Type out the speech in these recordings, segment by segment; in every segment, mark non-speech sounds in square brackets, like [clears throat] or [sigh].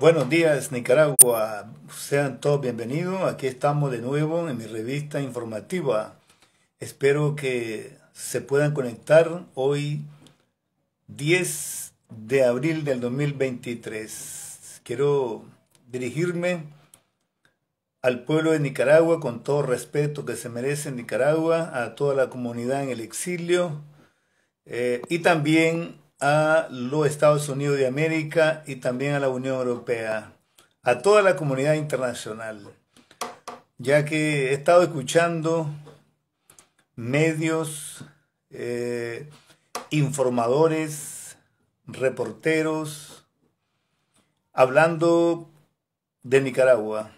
Buenos días Nicaragua, sean todos bienvenidos. Aquí estamos de nuevo en mi revista informativa. Espero que se puedan conectar hoy 10 de abril del 2023. Quiero dirigirme al pueblo de Nicaragua con todo respeto que se merece Nicaragua, a toda la comunidad en el exilio eh, y también a los Estados Unidos de América y también a la Unión Europea, a toda la comunidad internacional, ya que he estado escuchando medios, eh, informadores, reporteros, hablando de Nicaragua.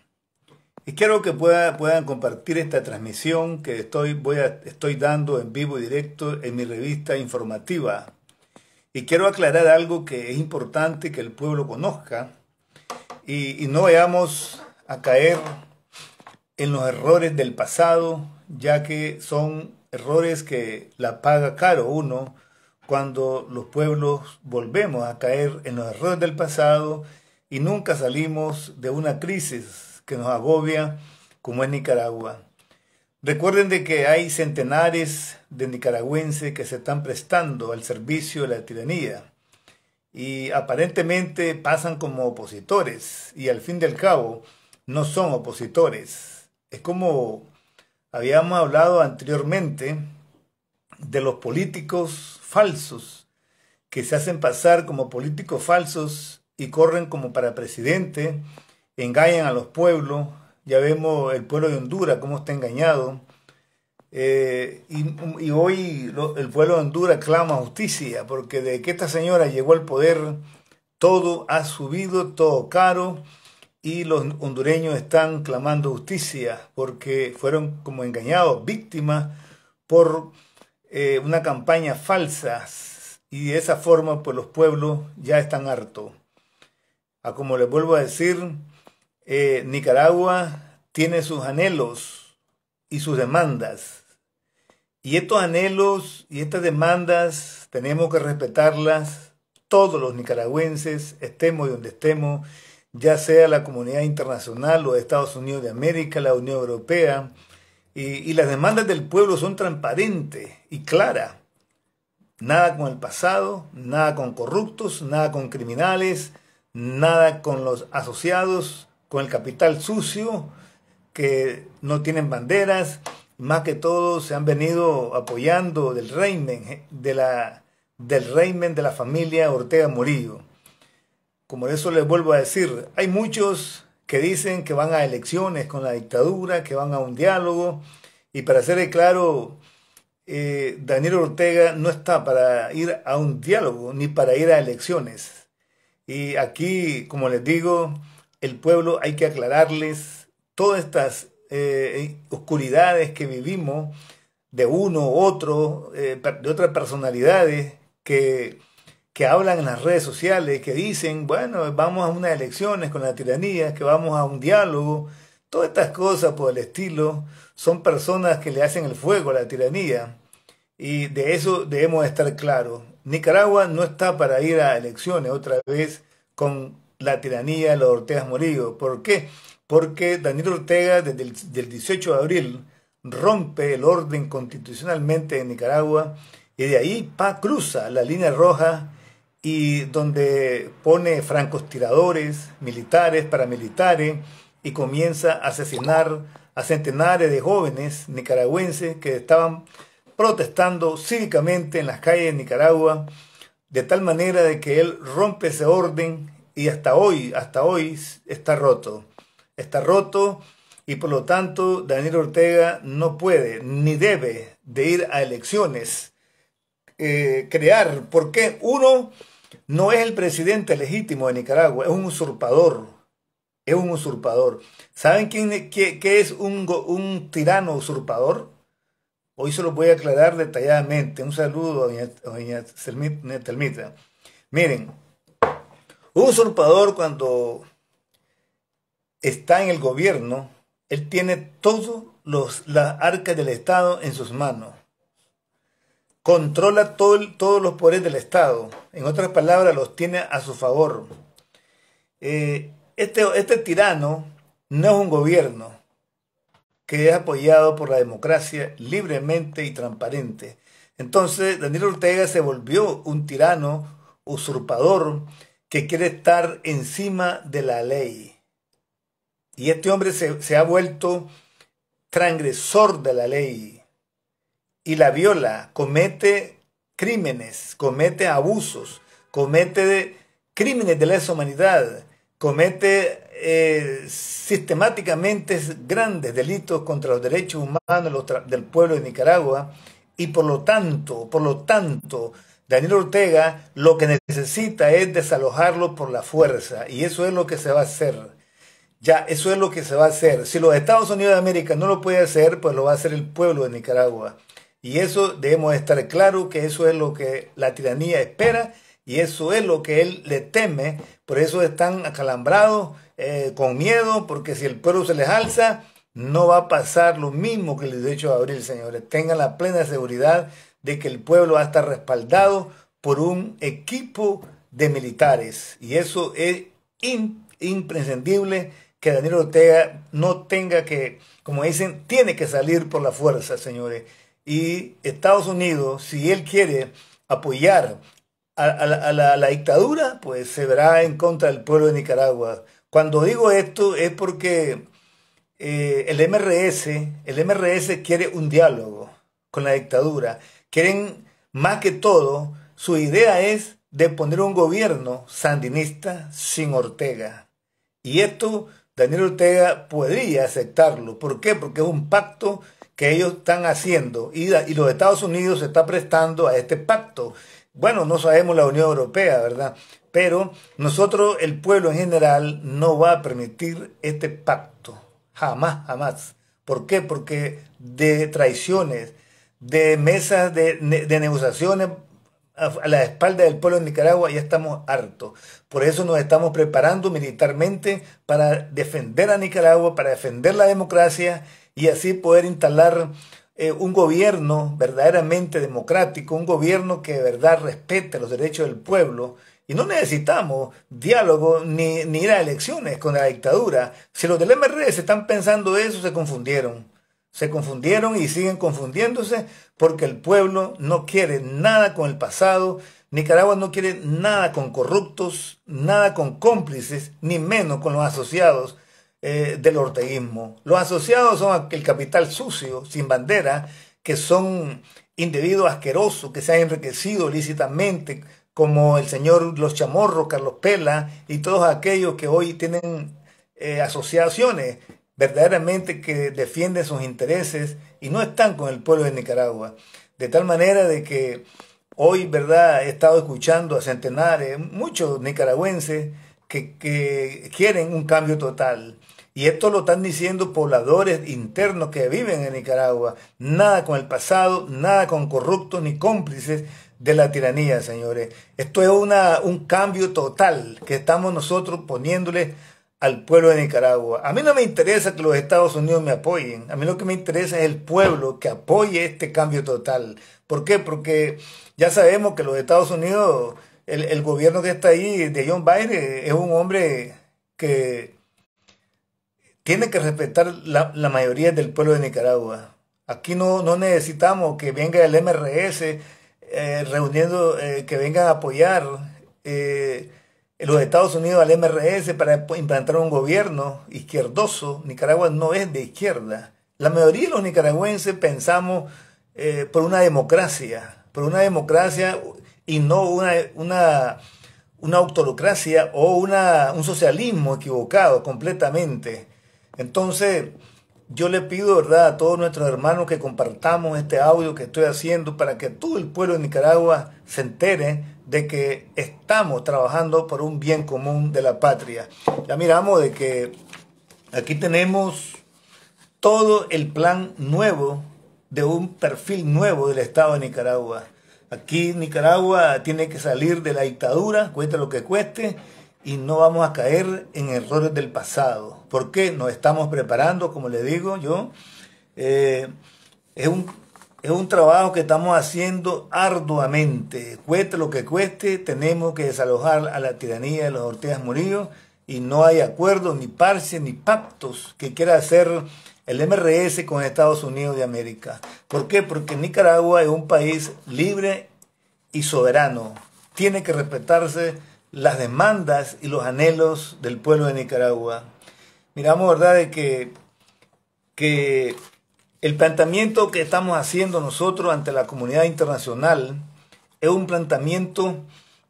Y quiero que puedan compartir esta transmisión que estoy, estoy dando en vivo y directo en mi revista informativa y quiero aclarar algo que es importante que el pueblo conozca y, no veamos a caer en los errores del pasado, ya que son errores que la paga caro uno cuando los pueblos volvemos a caer en los errores del pasado y nunca salimos de una crisis que nos agobia como es Nicaragua. Recuerden de que hay centenares de nicaragüenses que se están prestando al servicio de la tiranía y aparentemente pasan como opositores y al fin del cabo no son opositores. Es como habíamos hablado anteriormente de los políticos falsos que se hacen pasar como políticos falsos y corren como para presidente, engañan a los pueblos, ya vemos el pueblo de Honduras cómo está engañado, eh, y, hoy el pueblo de Honduras clama justicia, porque de que esta señora llegó al poder, todo ha subido, todo caro, y los hondureños están clamando justicia, porque fueron como engañados, víctimas por eh, una campaña falsa, y de esa forma pues los pueblos ya están hartos. A como les vuelvo a decir, eh, Nicaragua tiene sus anhelos y sus demandas y estos anhelos y estas demandas tenemos que respetarlas todos los nicaragüenses, estemos donde estemos, ya sea la comunidad internacional, los Estados Unidos de América, la Unión Europea, y, y, las demandas del pueblo son transparentes y claras. Nada con el pasado, nada con corruptos, nada con criminales, nada con los asociados, con el capital sucio, que no tienen banderas, más que todo se han venido apoyando del régimen de la, del de la familia Ortega Murillo. Como eso les vuelvo a decir, hay muchos que dicen que van a elecciones con la dictadura, que van a un diálogo, y para ser claro, eh, Daniel Ortega no está para ir a un diálogo ni para ir a elecciones. Y aquí, como les digo, el pueblo hay que aclararles todas estas eh, oscuridades que vivimos de uno u otro, eh, de otras personalidades que, que hablan en las redes sociales, que dicen, bueno, vamos a unas elecciones con la tiranía, que vamos a un diálogo, todas estas cosas por el estilo, son personas que le hacen el fuego a la tiranía. Y de eso debemos estar claros. Nicaragua no está para ir a elecciones otra vez con la tiranía de los Ortegas Murillo. ¿Por qué? porque Daniel Ortega desde el 18 de abril rompe el orden constitucionalmente en Nicaragua y de ahí pa, cruza la línea roja y donde pone tiradores, militares, paramilitares y comienza a asesinar a centenares de jóvenes nicaragüenses que estaban protestando cívicamente en las calles de Nicaragua, de tal manera de que él rompe ese orden y hasta hoy, hasta hoy está roto está roto y por lo tanto Daniel Ortega no puede ni debe de ir a elecciones, eh, crear, porque uno no es el presidente legítimo de Nicaragua, es un usurpador, es un usurpador. ¿Saben quién, qué, es un, un tirano usurpador? Hoy se lo voy a aclarar detalladamente. Un saludo a doña, Miren, un usurpador cuando está en el gobierno, él tiene todas las arcas del Estado en sus manos. Controla todo todos los poderes del Estado. En otras palabras, los tiene a su favor. Eh, este, este tirano no es un gobierno que es apoyado por la democracia libremente y transparente. Entonces, Daniel Ortega se volvió un tirano usurpador que quiere estar encima de la ley. Y este hombre se, ha vuelto transgresor de la ley y la viola, comete crímenes, comete abusos, comete crímenes de lesa humanidad, comete eh, sistemáticamente grandes delitos contra los derechos humanos del pueblo de Nicaragua y por lo tanto, por lo tanto, Daniel Ortega lo que necesita es desalojarlo por la fuerza y eso es lo que se va a hacer. Ya, eso es lo que se va a hacer. Si los Estados Unidos de América no lo puede hacer, pues lo va a hacer el pueblo de Nicaragua. Y eso debemos estar claro que eso es lo que la tiranía espera y eso es lo que él le teme. Por eso están acalambrados, eh, con miedo, porque si el pueblo se les alza, no va a pasar lo mismo que el 18 de abril, señores. Tengan la plena seguridad de que el pueblo va a estar respaldado por un equipo de militares. Y eso es imprescindible que Daniel Ortega no tenga que, como dicen, tiene que salir por la fuerza, señores. Y Estados Unidos, si él quiere apoyar a, la, dictadura, pues se verá en contra del pueblo de Nicaragua. Cuando digo esto es porque eh, el MRS, el MRS quiere un diálogo con la dictadura. Quieren, más que todo, su idea es de poner un gobierno sandinista sin Ortega. Y esto Daniel Ortega podría aceptarlo. ¿Por qué? Porque es un pacto que ellos están haciendo y, los Estados Unidos se está prestando a este pacto. Bueno, no sabemos la Unión Europea, ¿verdad? Pero nosotros, el pueblo en general, no va a permitir este pacto. Jamás, jamás. ¿Por qué? Porque de traiciones, de mesas de, de negociaciones a la espalda del pueblo de Nicaragua ya estamos hartos. Por eso nos estamos preparando militarmente para defender a Nicaragua, para defender la democracia y así poder instalar eh, un gobierno verdaderamente democrático, un gobierno que de verdad respete los derechos del pueblo. Y no necesitamos diálogo ni, ni ir a elecciones con la dictadura. Si los del MRS están pensando eso, se confundieron. Se confundieron y siguen confundiéndose porque el pueblo no quiere nada con el pasado, Nicaragua no quiere nada con corruptos, nada con cómplices, ni menos con los asociados eh, del orteguismo. Los asociados son el capital sucio, sin bandera, que son individuos asquerosos, que se han enriquecido lícitamente, como el señor Los Chamorros, Carlos Pela y todos aquellos que hoy tienen eh, asociaciones verdaderamente que defienden sus intereses y no están con el pueblo de Nicaragua. De tal manera de que hoy, ¿verdad? He estado escuchando a centenares, muchos nicaragüenses que, que quieren un cambio total. Y esto lo están diciendo pobladores internos que viven en Nicaragua. Nada con el pasado, nada con corruptos ni cómplices de la tiranía, señores. Esto es una, un cambio total que estamos nosotros poniéndole al pueblo de Nicaragua. A mí no me interesa que los Estados Unidos me apoyen, a mí lo que me interesa es el pueblo que apoye este cambio total. ¿Por qué? Porque ya sabemos que los Estados Unidos, el, gobierno que está ahí de John Biden es un hombre que tiene que respetar la, mayoría del pueblo de Nicaragua. Aquí no, necesitamos que venga el MRS eh, reuniendo, eh, que vengan a apoyar. Eh, los Estados Unidos al MRS para implantar un gobierno izquierdoso. Nicaragua no es de izquierda. La mayoría de los nicaragüenses pensamos eh, por una democracia, por una democracia y no una, una, autocracia o una, un socialismo equivocado completamente. Entonces, yo le pido, ¿verdad?, a todos nuestros hermanos que compartamos este audio que estoy haciendo para que todo el pueblo de Nicaragua se entere de que estamos trabajando por un bien común de la patria. Ya miramos de que aquí tenemos todo el plan nuevo de un perfil nuevo del Estado de Nicaragua. Aquí Nicaragua tiene que salir de la dictadura, cueste lo que cueste, y no vamos a caer en errores del pasado. ¿Por qué? Nos estamos preparando, como le digo yo. Eh, es un es un trabajo que estamos haciendo arduamente. Cueste lo que cueste, tenemos que desalojar a la tiranía de los Ortegas Murillo y no hay acuerdo ni parches, ni pactos que quiera hacer el MRS con Estados Unidos de América. ¿Por qué? Porque Nicaragua es un país libre y soberano. Tiene que respetarse las demandas y los anhelos del pueblo de Nicaragua. Miramos, ¿verdad?, de que, que el planteamiento que estamos haciendo nosotros ante la comunidad internacional es un planteamiento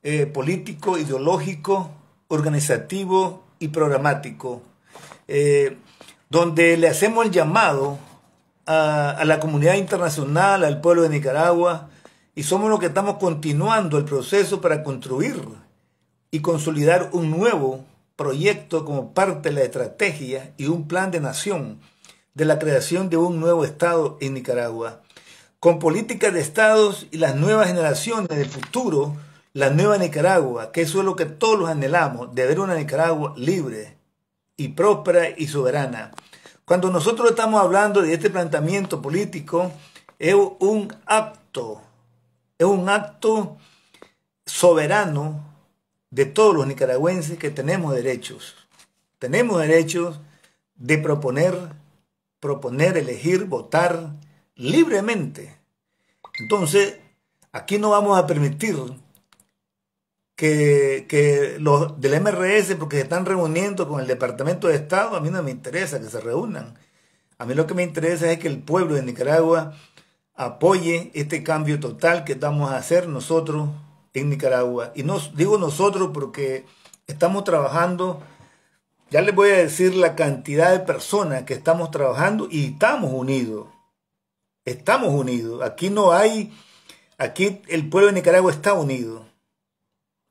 eh, político, ideológico, organizativo y programático, eh, donde le hacemos el llamado a, la comunidad internacional, al pueblo de Nicaragua, y somos los que estamos continuando el proceso para construir y consolidar un nuevo proyecto como parte de la estrategia y un plan de nación de la creación de un nuevo Estado en Nicaragua. Con políticas de Estados y las nuevas generaciones del futuro, la nueva Nicaragua, que eso es lo que todos los anhelamos, de ver una Nicaragua libre y próspera y soberana. Cuando nosotros estamos hablando de este planteamiento político, es un acto, es un acto soberano de todos los nicaragüenses que tenemos derechos. Tenemos derechos de proponer proponer, elegir, votar libremente. Entonces, aquí no vamos a permitir que, los del MRS, porque se están reuniendo con el Departamento de Estado, a mí no me interesa que se reúnan. A mí lo que me interesa es que el pueblo de Nicaragua apoye este cambio total que estamos a hacer nosotros en Nicaragua. Y no, digo nosotros porque estamos trabajando ya les voy a decir la cantidad de personas que estamos trabajando y estamos unidos. Estamos unidos. Aquí no hay, aquí el pueblo de Nicaragua está unido.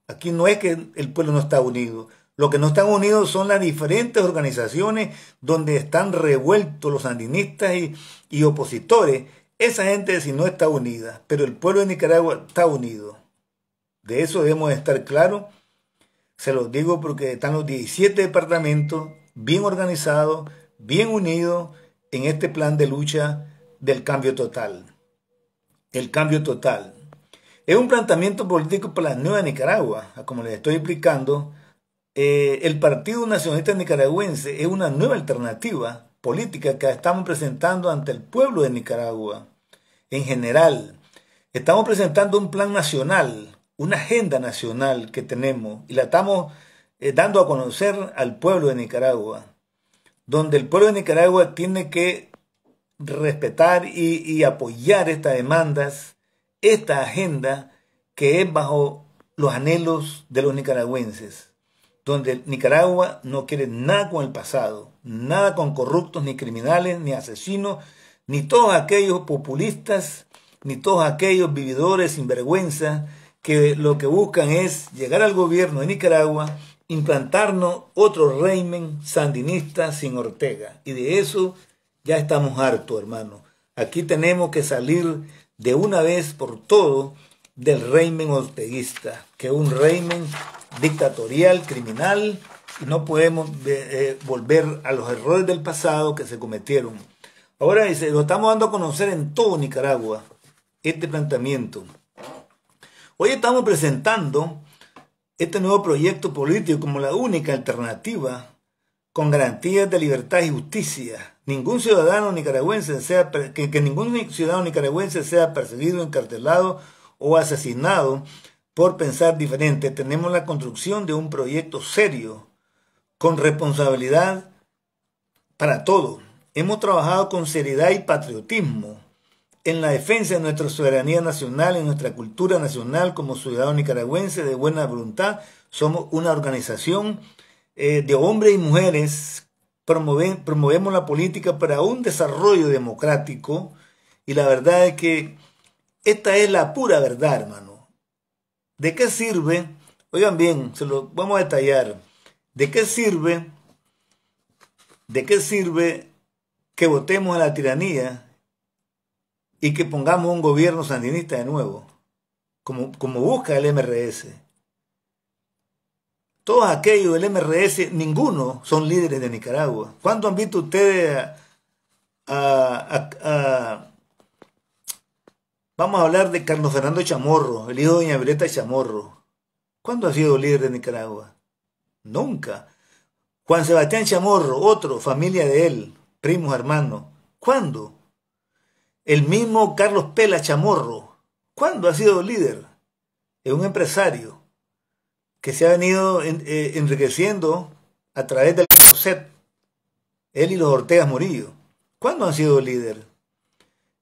Aquí no es que el pueblo no está unido. Lo que no están unidos son las diferentes organizaciones donde están revueltos los sandinistas y, y, opositores. Esa gente si no está unida, pero el pueblo de Nicaragua está unido. De eso debemos estar claros se los digo porque están los 17 departamentos bien organizados, bien unidos en este plan de lucha del cambio total. El cambio total. Es un planteamiento político para la nueva Nicaragua. Como les estoy explicando, eh, el Partido Nacionalista Nicaragüense es una nueva alternativa política que estamos presentando ante el pueblo de Nicaragua en general. Estamos presentando un plan nacional una agenda nacional que tenemos y la estamos eh, dando a conocer al pueblo de Nicaragua, donde el pueblo de Nicaragua tiene que respetar y, apoyar estas demandas, esta agenda que es bajo los anhelos de los nicaragüenses, donde Nicaragua no quiere nada con el pasado, nada con corruptos, ni criminales, ni asesinos, ni todos aquellos populistas, ni todos aquellos vividores vergüenza que lo que buscan es llegar al gobierno de Nicaragua, implantarnos otro régimen sandinista sin Ortega. Y de eso ya estamos hartos, hermano. Aquí tenemos que salir de una vez por todo del régimen orteguista, que es un régimen dictatorial, criminal, y no podemos eh, eh, volver a los errores del pasado que se cometieron. Ahora dice, lo estamos dando a conocer en todo Nicaragua, este planteamiento. Hoy estamos presentando este nuevo proyecto político como la única alternativa con garantías de libertad y justicia. Ningún ciudadano nicaragüense sea que, ningún ciudadano nicaragüense sea perseguido, encarcelado o asesinado por pensar diferente. Tenemos la construcción de un proyecto serio con responsabilidad para todos. Hemos trabajado con seriedad y patriotismo en la defensa de nuestra soberanía nacional, en nuestra cultura nacional como ciudadano nicaragüense de buena voluntad. Somos una organización eh, de hombres y mujeres. promovemos la política para un desarrollo democrático y la verdad es que esta es la pura verdad, hermano. ¿De qué sirve? Oigan bien, se lo vamos a detallar. ¿De qué sirve? ¿De qué sirve que votemos a la tiranía y que pongamos un gobierno sandinista de nuevo, como, como busca el MRS. Todos aquellos del MRS, ninguno son líderes de Nicaragua. ¿Cuándo han visto ustedes a, Vamos a hablar de Carlos Fernando Chamorro, el hijo de Doña Violeta Chamorro. ¿Cuándo ha sido líder de Nicaragua? Nunca. Juan Sebastián Chamorro, otro, familia de él, primos, hermanos. ¿Cuándo? El mismo Carlos Pela Chamorro, ¿cuándo ha sido líder? Es un empresario que se ha venido eh, enriqueciendo a través del concepto. él y los Ortegas Murillo. ¿Cuándo han sido líder?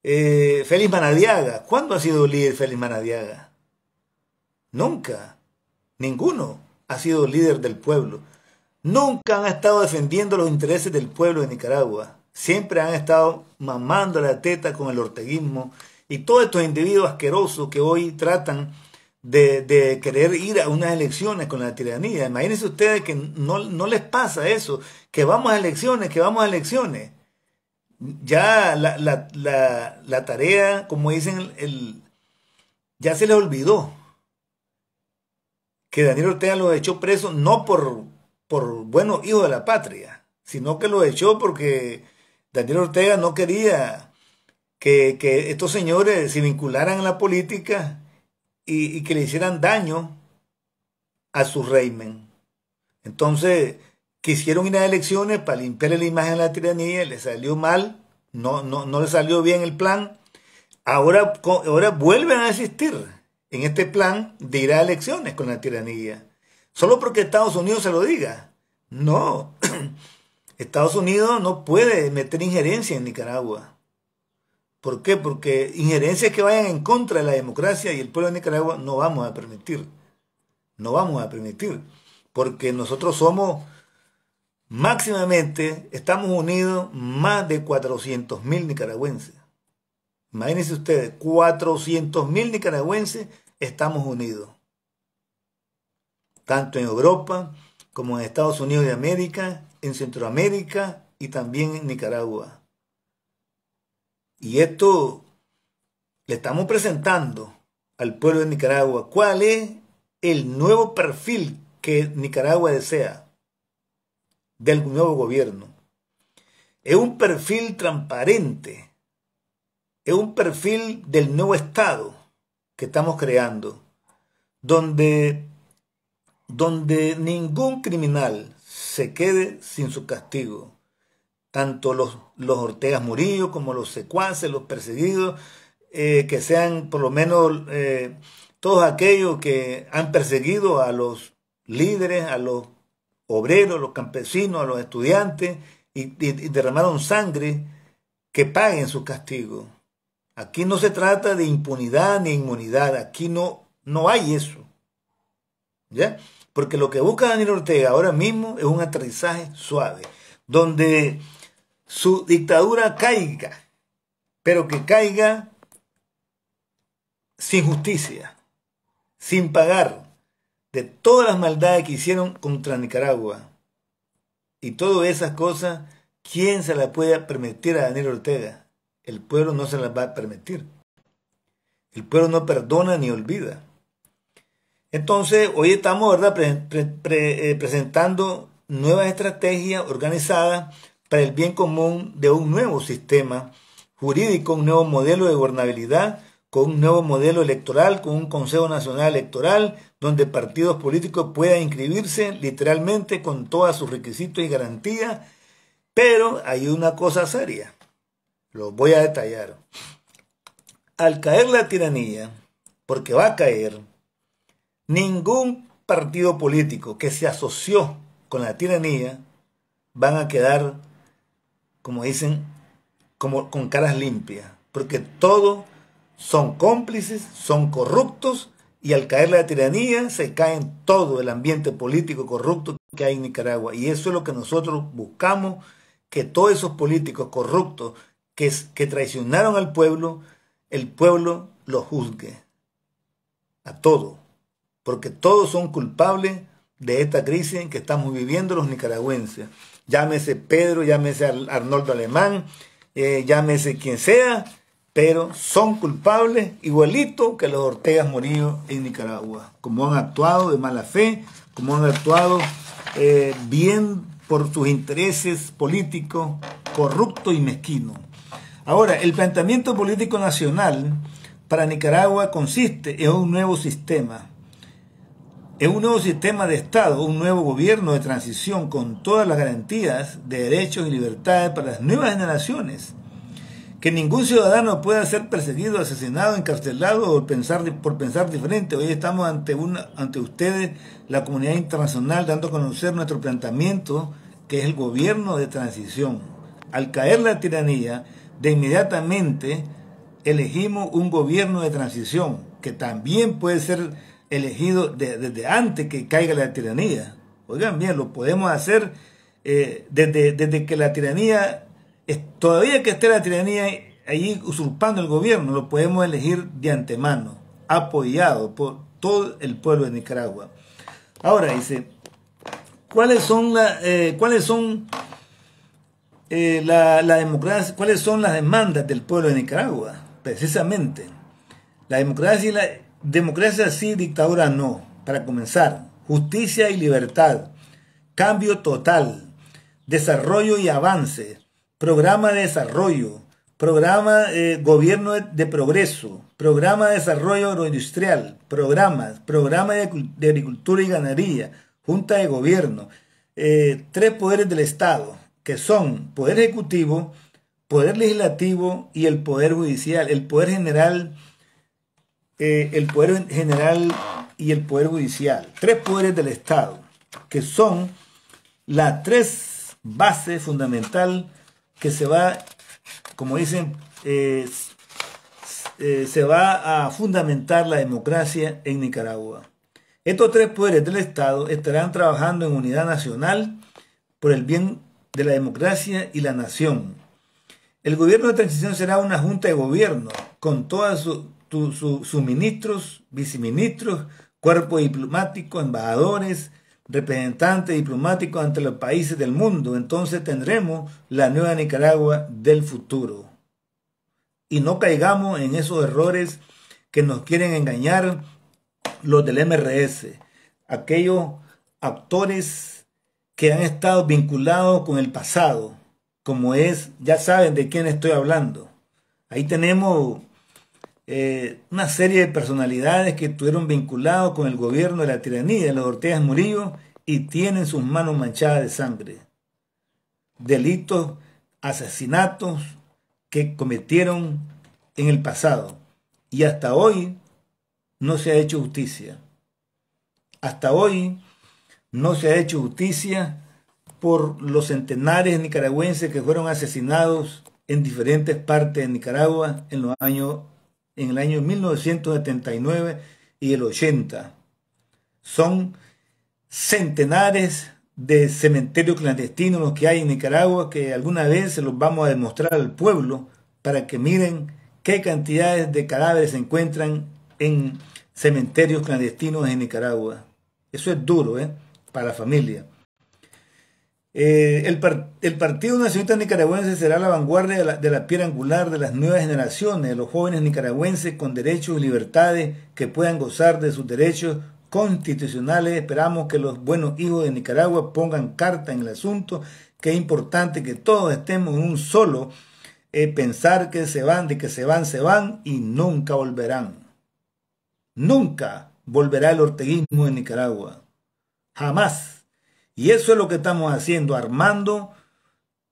Eh, Félix Manadiaga, ¿cuándo ha sido líder Félix Manadiaga? Nunca, ninguno ha sido líder del pueblo. Nunca han estado defendiendo los intereses del pueblo de Nicaragua siempre han estado mamando la teta con el orteguismo y todos estos individuos asquerosos que hoy tratan de, de, querer ir a unas elecciones con la tiranía. Imagínense ustedes que no, no les pasa eso, que vamos a elecciones, que vamos a elecciones. Ya la, la, la, la tarea, como dicen, el, ya se les olvidó que Daniel Ortega los echó preso no por, por buenos hijos de la patria, sino que los echó porque Daniel Ortega no quería que, estos señores se vincularan a la política y, que le hicieran daño a su régimen. Entonces, quisieron ir a elecciones para limpiar la imagen de la tiranía, le salió mal, no, no, no le salió bien el plan. Ahora, ahora vuelven a existir en este plan de ir a elecciones con la tiranía. Solo porque Estados Unidos se lo diga. No, [clears throat] Estados Unidos no puede meter injerencia en Nicaragua. ¿Por qué? Porque injerencias que vayan en contra de la democracia y el pueblo de Nicaragua no vamos a permitir. No vamos a permitir. Porque nosotros somos máximamente, estamos unidos más de 400.000 mil nicaragüenses. Imagínense ustedes, 400.000 mil nicaragüenses estamos unidos. Tanto en Europa como en Estados Unidos de América en Centroamérica y también en Nicaragua. Y esto le estamos presentando al pueblo de Nicaragua. ¿Cuál es el nuevo perfil que Nicaragua desea del nuevo gobierno? Es un perfil transparente. Es un perfil del nuevo Estado que estamos creando, donde, donde ningún criminal, se quede sin su castigo. Tanto los, los Ortegas Murillo como los secuaces, los perseguidos, eh, que sean por lo menos eh, todos aquellos que han perseguido a los líderes, a los obreros, a los campesinos, a los estudiantes y, y derramaron sangre, que paguen su castigo. Aquí no se trata de impunidad ni inmunidad, aquí no, no hay eso. ¿Ya? Porque lo que busca Daniel Ortega ahora mismo es un aterrizaje suave, donde su dictadura caiga, pero que caiga sin justicia, sin pagar de todas las maldades que hicieron contra Nicaragua. Y todas esas cosas, ¿quién se las puede permitir a Daniel Ortega? El pueblo no se las va a permitir. El pueblo no perdona ni olvida. Entonces, hoy estamos eh, presentando nuevas estrategias organizadas para el bien común de un nuevo sistema jurídico, un nuevo modelo de gobernabilidad, con un nuevo modelo electoral, con un Consejo Nacional Electoral, donde partidos políticos puedan inscribirse literalmente con todos sus requisitos y garantías. Pero hay una cosa seria, lo voy a detallar. Al caer la tiranía, porque va a caer, ningún partido político que se asoció con la tiranía van a quedar, como dicen, como con caras limpias, porque todos son cómplices, son corruptos y al caer la tiranía se cae en todo el ambiente político corrupto que hay en Nicaragua. Y eso es lo que nosotros buscamos, que todos esos políticos corruptos que, que traicionaron al pueblo, el pueblo los juzgue a todos porque todos son culpables de esta crisis en que estamos viviendo los nicaragüenses. Llámese Pedro, llámese Arnoldo Alemán, eh, llámese quien sea, pero son culpables igualito que los Ortegas Morillo en Nicaragua, como han actuado de mala fe, como han actuado eh, bien por sus intereses políticos corruptos y mezquinos. Ahora, el planteamiento político nacional para Nicaragua consiste en un nuevo sistema es un nuevo sistema de Estado, un nuevo gobierno de transición con todas las garantías de derechos y libertades para las nuevas generaciones. Que ningún ciudadano pueda ser perseguido, asesinado, encarcelado o por pensar diferente. Hoy estamos ante, ante ustedes, la comunidad internacional, dando a conocer nuestro planteamiento, que es el gobierno de transición. Al caer la tiranía, de inmediatamente elegimos un gobierno de transición, que también puede ser elegido desde antes que caiga la tiranía. Oigan bien, lo podemos hacer eh, desde, que la tiranía, todavía que esté la tiranía ahí usurpando el gobierno, lo podemos elegir de antemano, apoyado por todo el pueblo de Nicaragua. Ahora dice, ¿cuáles son, eh, ¿cuáles son eh, la, la democracia, cuáles son las demandas del pueblo de Nicaragua? Precisamente, la democracia y la Democracia sí, dictadura no. Para comenzar, justicia y libertad, cambio total, desarrollo y avance, programa de desarrollo, programa eh, gobierno de, progreso, programa de desarrollo agroindustrial, programas, programa de, agricultura y ganadería, junta de gobierno, eh, tres poderes del Estado, que son poder ejecutivo, poder legislativo y el poder judicial, el poder general eh, el poder general y el poder judicial. Tres poderes del Estado, que son las tres bases fundamental que se va, como dicen, eh, eh, se va a fundamentar la democracia en Nicaragua. Estos tres poderes del Estado estarán trabajando en unidad nacional por el bien de la democracia y la nación. El gobierno de transición será una junta de gobierno con todas sus suministros, sus ministros, viceministros, cuerpo diplomático, embajadores, representantes diplomáticos ante los países del mundo. Entonces tendremos la nueva Nicaragua del futuro. Y no caigamos en esos errores que nos quieren engañar los del MRS, aquellos actores que han estado vinculados con el pasado, como es, ya saben de quién estoy hablando. Ahí tenemos eh, una serie de personalidades que estuvieron vinculados con el gobierno de la tiranía, de los Ortegas Murillo, y tienen sus manos manchadas de sangre. Delitos, asesinatos que cometieron en el pasado. Y hasta hoy no se ha hecho justicia. Hasta hoy no se ha hecho justicia por los centenares nicaragüenses que fueron asesinados en diferentes partes de Nicaragua en los años en el año 1979 y el 80. Son centenares de cementerios clandestinos los que hay en Nicaragua que alguna vez se los vamos a demostrar al pueblo para que miren qué cantidades de cadáveres se encuentran en cementerios clandestinos en Nicaragua. Eso es duro, ¿eh? Para la familia. Eh, el, Partido Nacionalista Nicaragüense será la vanguardia de la, piedra angular de las nuevas generaciones, de los jóvenes nicaragüenses con derechos y libertades que puedan gozar de sus derechos constitucionales. Esperamos que los buenos hijos de Nicaragua pongan carta en el asunto, que es importante que todos estemos en un solo eh, pensar que se van, de que se van, se van y nunca volverán. Nunca volverá el orteguismo en Nicaragua. Jamás. Y eso es lo que estamos haciendo, armando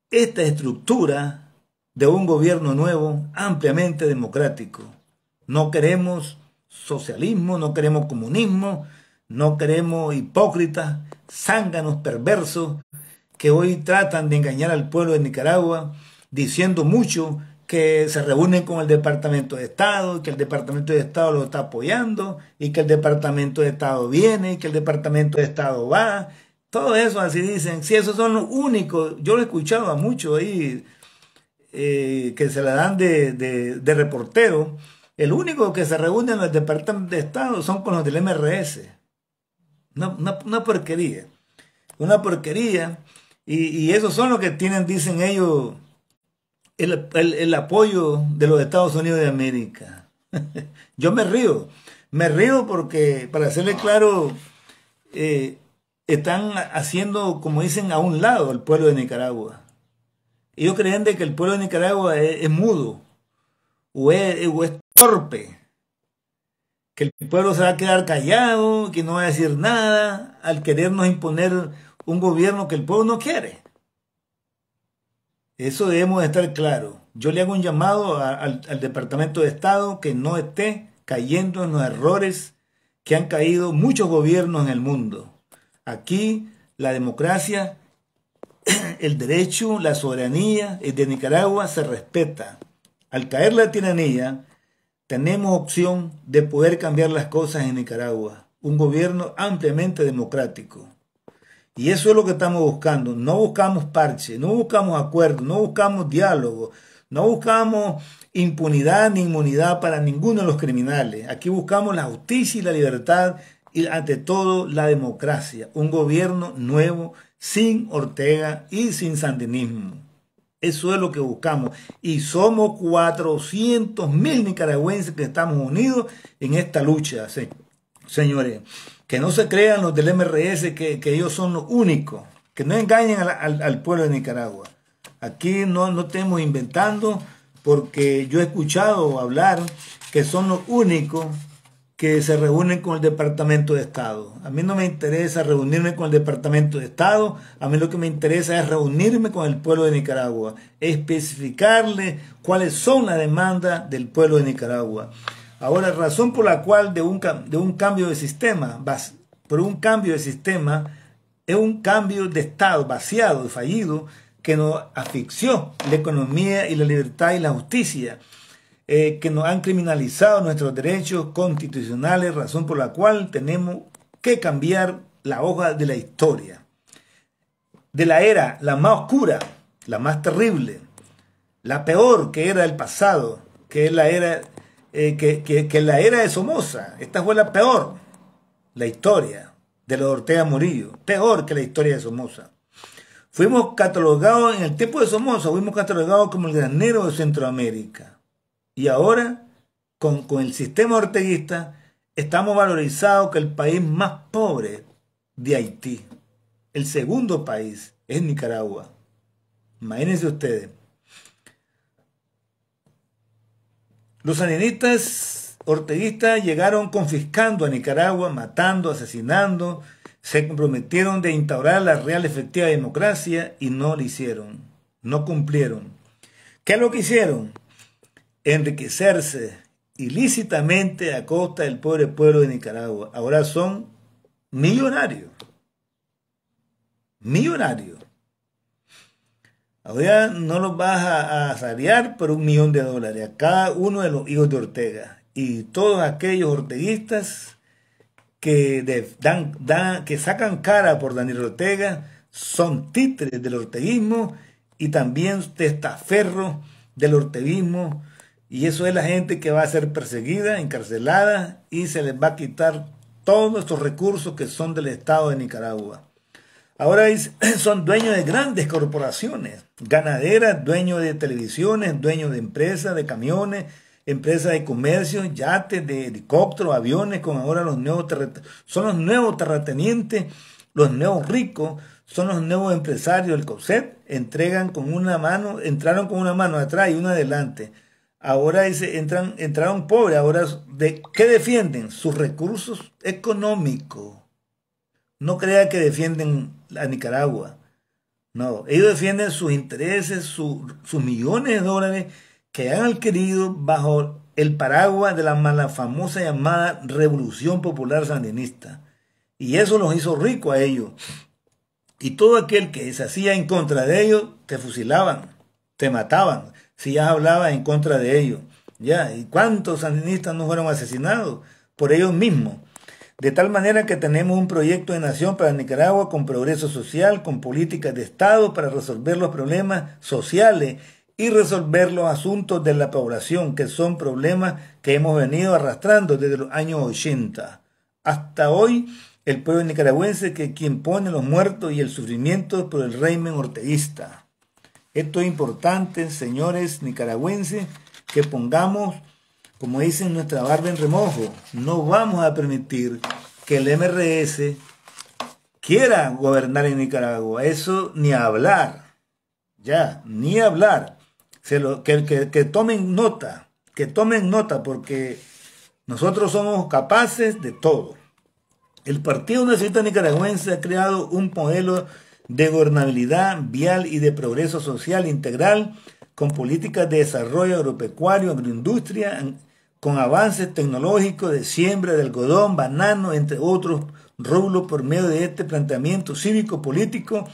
esta estructura de un gobierno nuevo ampliamente democrático. No queremos socialismo, no queremos comunismo, no queremos hipócritas, zánganos perversos que hoy tratan de engañar al pueblo de Nicaragua diciendo mucho que se reúnen con el Departamento de Estado, que el Departamento de Estado lo está apoyando y que el Departamento de Estado viene y que el Departamento de Estado va todo eso así dicen. Si esos son los únicos. Yo lo he escuchado a muchos ahí eh, que se la dan de, reportero. El único que se reúne en los departamentos de Estado son con los del MRS. Una, porquería. Una porquería. Y, esos son los que tienen, dicen ellos, el, apoyo de los Estados Unidos de América. [laughs] Yo me río. Me río porque, para hacerle claro, eh, están haciendo, como dicen, a un lado el pueblo de Nicaragua. Ellos creen de que el pueblo de Nicaragua es, mudo o es, torpe, que el pueblo se va a quedar callado, que no va a decir nada al querernos imponer un gobierno que el pueblo no quiere. Eso debemos estar claro. Yo le hago un llamado al Departamento de Estado que no esté cayendo en los errores que han caído muchos gobiernos en el mundo Aquí la democracia, [clears throat] el derecho, la soberanía de Nicaragua se respeta. Al caer la tiranía, tenemos opción de poder cambiar las cosas en Nicaragua. Un gobierno ampliamente democrático. Y eso es lo que estamos buscando. No buscamos parche, no buscamos acuerdo, no buscamos diálogo, no buscamos impunidad ni inmunidad para ninguno de los criminales. Aquí buscamos la justicia y la libertad y ante todo la democracia, un gobierno nuevo sin Ortega y sin sandinismo. Eso es lo que buscamos. Y somos 400 mil nicaragüenses que estamos unidos en esta lucha, señores. Que no se crean los del MRS que, ellos son los únicos. Que no engañen al, pueblo de Nicaragua. Aquí no, no estemos inventando porque yo he escuchado hablar que son los únicos que se reúnen con el Departamento de Estado. A mí no me interesa reunirme con el Departamento de Estado, a mí lo que me interesa es reunirme con el pueblo de Nicaragua, especificarle cuáles son las demandas del pueblo de Nicaragua. Ahora, razón por la cual de un, de un cambio de sistema, por un cambio de sistema, es un cambio de Estado vaciado, fallido, que nos asfixió la economía y la libertad y la justicia. Eh, que nos han criminalizado nuestros derechos constitucionales, razón por la cual tenemos que cambiar la hoja de la historia. De la era, la más oscura, la más terrible, la peor que era el pasado, que es la era, eh, que, la era de Somoza. Esta fue la peor, la historia de los Ortega Murillo, peor que la historia de Somoza. Fuimos catalogados, en el tiempo de Somoza, fuimos catalogados como el granero de Centroamérica. Y ahora, con, el sistema orteguista, estamos valorizados que el país más pobre de Haití, el segundo país, es Nicaragua. Imagínense ustedes. Los anarquistas orteguistas llegaron confiscando a Nicaragua, matando, asesinando, se comprometieron de instaurar la real efectiva democracia y no lo hicieron, no cumplieron. ¿Qué es lo que hicieron? enriquecerse ilícitamente a costa del pobre pueblo de Nicaragua. Ahora son millonarios. Millonarios. Ahora no los vas a, saliar por un millón de dólares a cada uno de los hijos de Ortega y todos aquellos orteguistas que, dan, que sacan cara por Daniel Ortega son títeres del orteguismo y también testaferros del orteguismo y eso es la gente que va a ser perseguida, encarcelada y se les va a quitar todos nuestros recursos que son del Estado de Nicaragua. Ahora [clears throat] son dueños de grandes corporaciones, ganaderas, dueños de televisiones, dueños de empresas, de camiones, empresas de comercio, yates, de helicópteros, aviones, como ahora los nuevos son los nuevos terratenientes, los nuevos ricos, son los nuevos empresarios del COSET, entregan con una mano, entraron con una mano atrás y una adelante ahora dice, entran, entraron pobres, ahora, de, ¿qué defienden? Sus recursos económicos. No crea que defienden a Nicaragua. No, ellos defienden sus intereses, sus millones de dólares que han adquirido bajo el paraguas de la mala, famosa llamada Revolución Popular Sandinista. Y eso los hizo ricos a ellos. Y todo aquel que se hacía en contra de ellos, te fusilaban, te mataban si ya hablaba en contra de ellos. ¿ya? ¿Y cuántos sandinistas no fueron asesinados por ellos mismos? De tal manera que tenemos un proyecto de nación para Nicaragua con progreso social, con políticas de Estado para resolver los problemas sociales y resolver los asuntos de la población, que son problemas que hemos venido arrastrando desde los años 80. Hasta hoy, el pueblo nicaragüense que quien pone los muertos y el sufrimiento por el régimen orteguista. Esto es importante, señores nicaragüenses, que pongamos, como dicen, nuestra barba en remojo. No vamos a permitir que el MRS quiera gobernar en Nicaragua. Eso ni hablar. Ya, ni hablar. que, que tomen nota, que tomen nota, porque nosotros somos capaces de todo. El Partido Nacionalista Nicaragüense ha creado un modelo de gobernabilidad vial y de progreso social integral, con políticas de desarrollo agropecuario, agroindustria, con avances tecnológicos de siembra de algodón, banano, entre otros rublos por medio de este planteamiento cívico-político.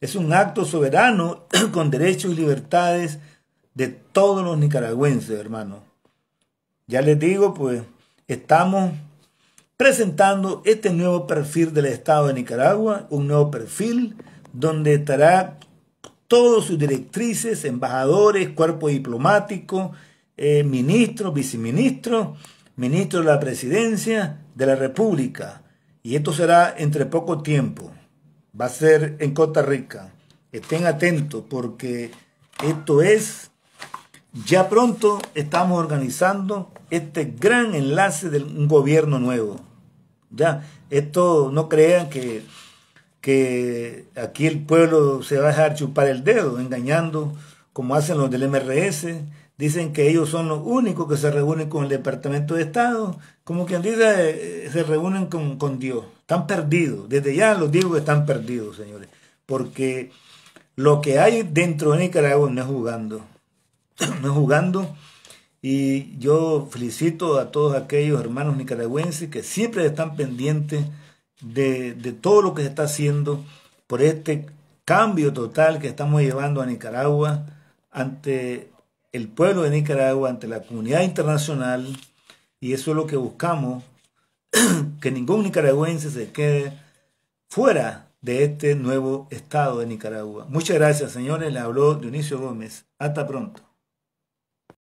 Es un acto soberano [clears throat] con derechos y libertades de todos los nicaragüenses, hermano. Ya les digo, pues estamos presentando este nuevo perfil del Estado de Nicaragua, un nuevo perfil donde estará todos sus directrices, embajadores, cuerpo diplomático, eh, ministros, viceministros, ministros de la presidencia de la República. Y esto será entre poco tiempo. Va a ser en Costa Rica. Estén atentos porque esto es, ya pronto estamos organizando este gran enlace de un gobierno nuevo. Ya, esto no crean que que aquí el pueblo se va a dejar chupar el dedo, engañando como hacen los del MRS. Dicen que ellos son los únicos que se reúnen con el Departamento de Estado, como quien dice, eh, se reúnen con, con Dios. Están perdidos, desde ya los digo que están perdidos, señores, porque lo que hay dentro de Nicaragua no es jugando, [clears throat] no es jugando. Y yo felicito a todos aquellos hermanos nicaragüenses que siempre están pendientes de, todo lo que se está haciendo por este cambio total que estamos llevando a Nicaragua ante el pueblo de Nicaragua, ante la comunidad internacional, y eso es lo que buscamos, [clears throat] que ningún nicaragüense se quede fuera de este nuevo estado de Nicaragua. Muchas gracias, señores. Les habló Dionisio Gómez. Hasta pronto.